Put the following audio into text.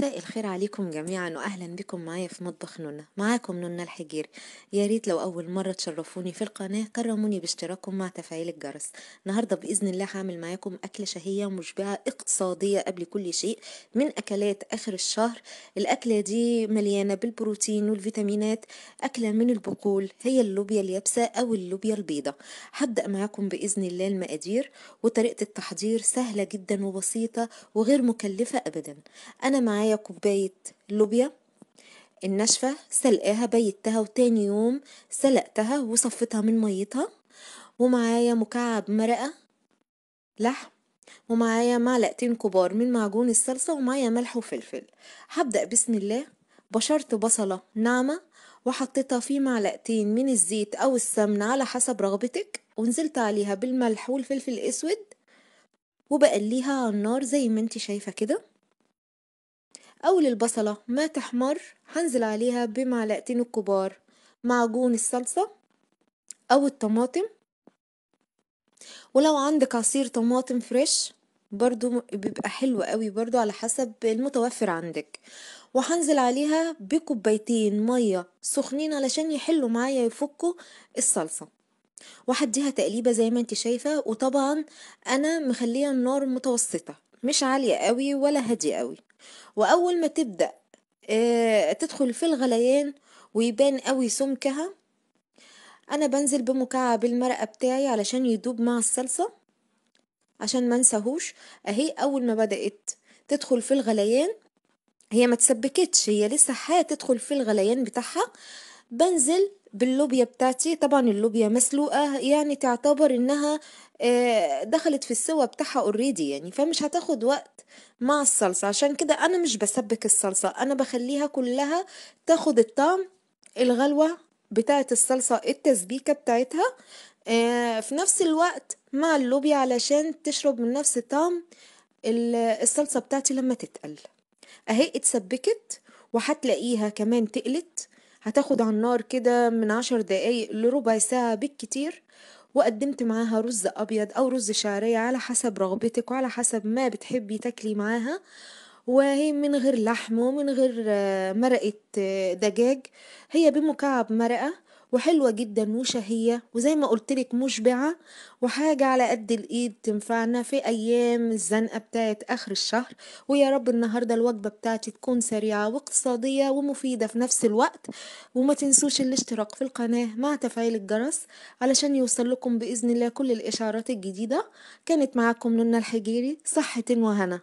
مساء الخير عليكم جميعا واهلا بكم معايا في مطبخ نونا معاكم نونا الحجير يا ريت لو اول مره تشرفوني في القناه كرموني باشتراككم مع تفعيل الجرس النهارده باذن الله هعمل معاكم اكله شهيه مشبعه اقتصاديه قبل كل شيء من اكلات اخر الشهر الاكله دي مليانه بالبروتين والفيتامينات اكله من البقول هي اللوبيا اليابسه او اللوبيا البيضاء هبدا معاكم باذن الله المقادير وطريقه التحضير سهله جدا وبسيطه وغير مكلفه ابدا انا معايا معايا كوباية لوبيا الناشفة سلقاها بيتها وتاني يوم سلقتها وصفتها من ميتها ومعايا مكعب مرقة لحم ومعايا معلقتين كبار من معجون الصلصة ومعايا ملح وفلفل هبدأ بسم الله بشرت بصلة ناعمة وحطيتها في معلقتين من الزيت أو السمن على حسب رغبتك ونزلت عليها بالملح والفلفل الأسود وبقليها على النار زي ما انت شايفة كده أول البصلة ما تحمر هنزل عليها بمعلقتين الكبار معجون الصلصة أو الطماطم ولو عندك عصير طماطم فريش برضو بيبقى حلو قوي برضو على حسب المتوفر عندك وهنزل عليها بكوبايتين مية سخنين علشان يحلوا معايا يفكوا الصلصة وهديها تقليبة زي ما انت شايفة وطبعا انا مخليها النار متوسطة مش عالية قوي ولا هادية قوي وأول ما تبدأ آه، تدخل في الغليان ويبان قوي سمكها أنا بنزل بمكعب المرقة بتاعي علشان يدوب مع الصلصة عشان ما انساهوش اهي أول ما بدأت تدخل في الغليان هي ما تسبكتش هي لسه تدخل في الغليان بتاعها بنزل باللوبيا بتاعتي طبعا اللوبيا مسلوقة يعني تعتبر انها آه، دخلت في السوا بتاعها اوريدي يعني فمش هتاخد وقت مع الصلصة عشان كده انا مش بسبك الصلصة انا بخليها كلها تاخد الطعم الغلوة بتاعة الصلصة التسبيكة بتاعتها آه، في نفس الوقت مع اللوبيا علشان تشرب من نفس الطعم الصلصة بتاعتي لما تتقل اهي اتسبكت وهتلاقيها كمان تقلت هتاخد على النار كده من عشر دقايق لربع ساعة بالكتير وقدمت معاها رز أبيض أو رز شعرية على حسب رغبتك وعلى حسب ما بتحبي تاكلي معاها وهي من غير لحم ومن غير آه، مرقة آه، دجاج هي بمكعب مرقة وحلوة جدا وشهية وزي ما قلتلك مشبعة وحاجة على قد الإيد تنفعنا في أيام الزنقة بتاعت آخر الشهر ويا رب النهاردة الوجبة بتاعتي تكون سريعة واقتصادية ومفيدة في نفس الوقت وما تنسوش الاشتراك في القناة مع تفعيل الجرس علشان يوصل لكم بإذن الله كل الإشعارات الجديدة كانت معاكم نونا الحجيري صحة وهنا